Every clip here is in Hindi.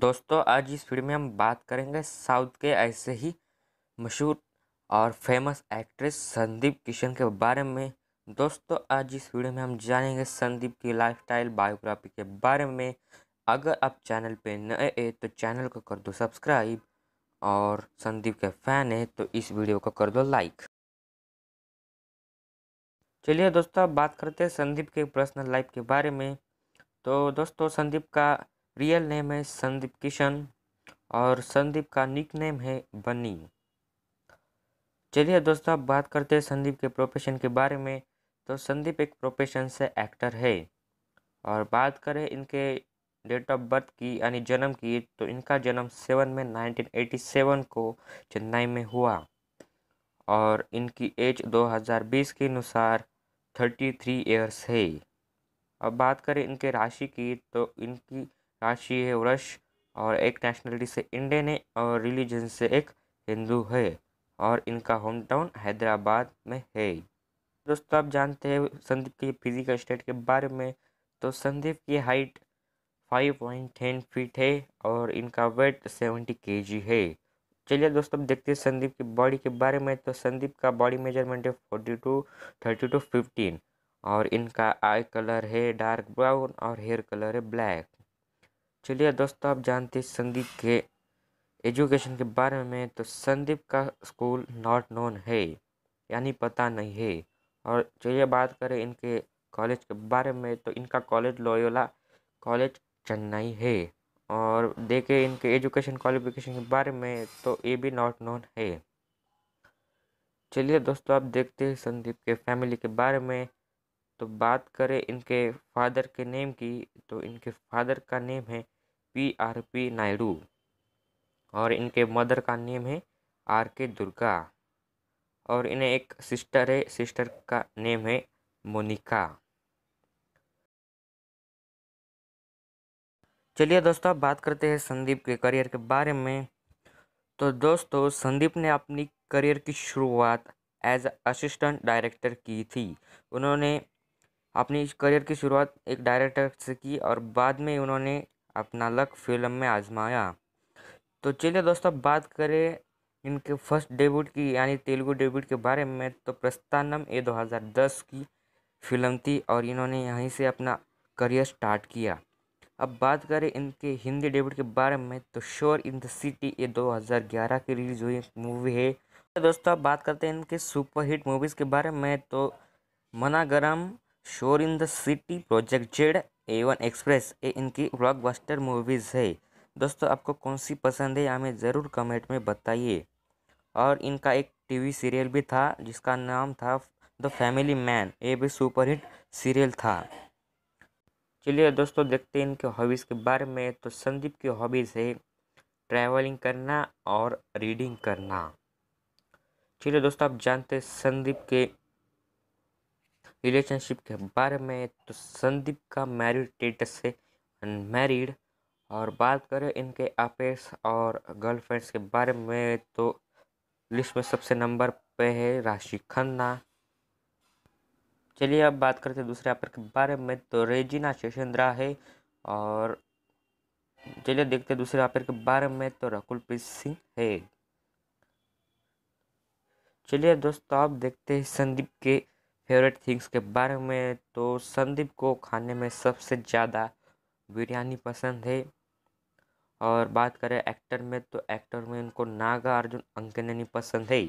दोस्तों आज इस वीडियो में हम बात करेंगे साउथ के ऐसे ही मशहूर और फेमस एक्ट्रेस संदीप किशन के बारे में दोस्तों आज इस वीडियो में हम जानेंगे संदीप की लाइफस्टाइल बायोग्राफी के बारे में अगर आप चैनल पे नए हैं तो चैनल को कर दो सब्सक्राइब और संदीप के फैन है तो इस वीडियो को कर दो लाइक चलिए दोस्तों बात करते हैं संदीप के पर्सनल लाइफ के बारे में तो दोस्तों संदीप का रियल नेम है संदीप किशन और संदीप का निक नेम है बनी चलिए दोस्तों अब बात करते हैं संदीप के प्रोफेशन के बारे में तो संदीप एक प्रोफेशन से एक्टर है और बात करें इनके डेट ऑफ बर्थ की यानी जन्म की तो इनका जन्म सेवन में 1987 को चेन्नई में हुआ और इनकी एज 2020 के अनुसार 33 इयर्स है अब बात करें इनके राशि की तो इनकी राशि है वृक्ष और एक नेशनलिटी से इंडियन है और रिलीजन से एक हिंदू है और इनका होम टाउन हैदराबाद में है दोस्तों आप जानते हैं संदीप के फिजिकल स्टेट के बारे में तो संदीप की height five point ten feet है और इनका वेट सेवेंटी के जी है चलिए दोस्तों अब देखते हैं संदीप की बॉडी के बारे में तो संदीप का बॉडी मेजरमेंट है forty two thirty two fifteen और इनका आई कलर है डार्क ब्राउन और हेयर कलर है ब्लैक चलिए दोस्तों आप जानते हैं संदीप के एजुकेशन के बारे में तो संदीप का स्कूल नॉट नोन है यानी पता नहीं है और चलिए बात करें इनके कॉलेज के बारे में तो इनका कॉलेज लोयोला कॉलेज चेन्नई है और देखें इनके एजुकेशन क्वालिफिकेशन के बारे में तो ये भी नॉट नोन है चलिए दोस्तों आप देखते हैं संदीप के फैमिली के बारे में तो बात करें इनके फादर के नेम की तो इनके फादर का नेम है पी आर पी नायडू और इनके मदर का नेम है आर के दुर्गा और इन्हें एक सिस्टर है सिस्टर का नेम है मोनिका चलिए दोस्तों अब बात करते हैं संदीप के करियर के बारे में तो दोस्तों संदीप ने अपनी करियर की शुरुआत एज असिस्टेंट डायरेक्टर की थी उन्होंने अपनी करियर की शुरुआत एक डायरेक्टर से की और बाद में उन्होंने अपना लक फिल्म में आजमाया तो चलिए दोस्तों बात करें इनके फर्स्ट डेब्यूट की यानी तेलुगु डेब्यूट के बारे में तो प्रस्तानम ए 2010 की फिल्म थी और इन्होंने यहीं से अपना करियर स्टार्ट किया अब बात करें इनके हिंदी डेब्यूट के बारे में तो शोर इन द सिटी ये 2011 की रिलीज हुई मूवी है दोस्तों बात करते हैं इनके सुपरहिट मूवीज़ के बारे में तो मना गरम Shor in the city project Z A one express ये इनकी ब्लॉकबस्टर मूवीज़ है दोस्तों आपको कौन सी पसंद है हमें ज़रूर कमेंट में बताइए और इनका एक टीवी सीरियल भी था जिसका नाम था द फैमिली मैन ये भी सुपरहिट सीरियल था चलिए दोस्तों देखते हैं इनके हॉबीज़ के बारे में तो संदीप की हॉबीज़ है ट्रैवलिंग करना और रीडिंग करना चलिए दोस्तों आप जानते हैं संदीप के रिलेशनशिप के बारे में तो संदीप का मैरिड स्टेटस से मैरिड और बात करें इनके आपेस और गर्लफ्रेंड्स के बारे में तो लिस्ट में सबसे नंबर पे है राशि खन्ना चलिए अब बात करते हैं दूसरे आपर के बारे में तो रेजिना शशेंद्रा है और चलिए देखते हैं दूसरे आपर के बारे में तो रकुलप्रीत सिंह है चलिए दोस्तों आप देखते हैं संदीप के फेवरेट थिंग्स के बारे में तो संदीप को खाने में सबसे ज़्यादा बिरयानी पसंद है और बात करें एक्टर में तो एक्टर में उनको नागा अर्जुन अंकनैनी पसंद है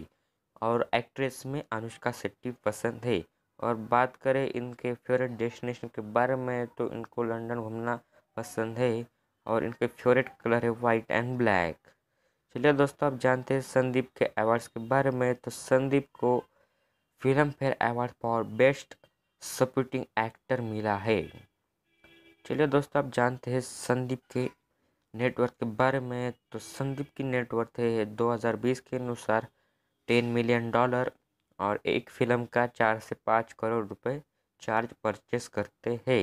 और एक्ट्रेस में अनुष्का शेट्टी पसंद है और बात करें इनके फेवरेट डेस्टिनेशन के बारे में तो इनको लंदन घूमना पसंद है और इनके फेवरेट कलर है वाइट एंड ब्लैक चलिए दोस्तों आप जानते हैं संदीप के अवार्ड्स के बारे में तो संदीप को Filmfare award for best supporting actor मिला है चलिए दोस्तों आप जानते हैं संदीप के नेटवर्क के बारे में तो संदीप की नेटवर्थ है बीस के अनुसार टेन मिलियन डॉलर और एक फिल्म का चार से पाँच करोड़ रुपए चार्ज परचेस करते हैं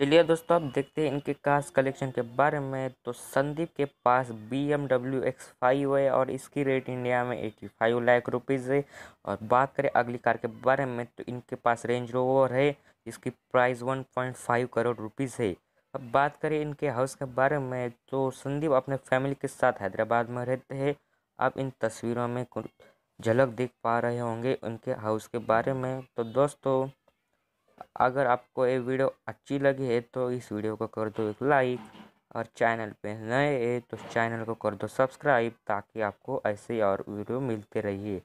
चलिए दोस्तों अब देखते हैं इनके कार्स कलेक्शन के बारे में तो संदीप के पास B M W X five है और इसकी रेट इंडिया में एटी फाइव लाख रुपीज़ है और बात करें अगली कार के बारे में तो इनके पास रेंज रोवर है इसकी price one point five crore rupees है अब बात करें इनके हाउस के बारे में तो संदीप अपने फैमिली के साथ हैदराबाद में रहते हैं आप इन तस्वीरों में झलक देख पा रहे होंगे उनके हाउस के बारे में तो दोस्तों अगर आपको ये वीडियो अच्छी लगी है तो इस वीडियो को कर दो एक लाइक और चैनल पे नए है तो चैनल को कर दो सब्सक्राइब ताकि आपको ऐसे और वीडियो मिलते रहिए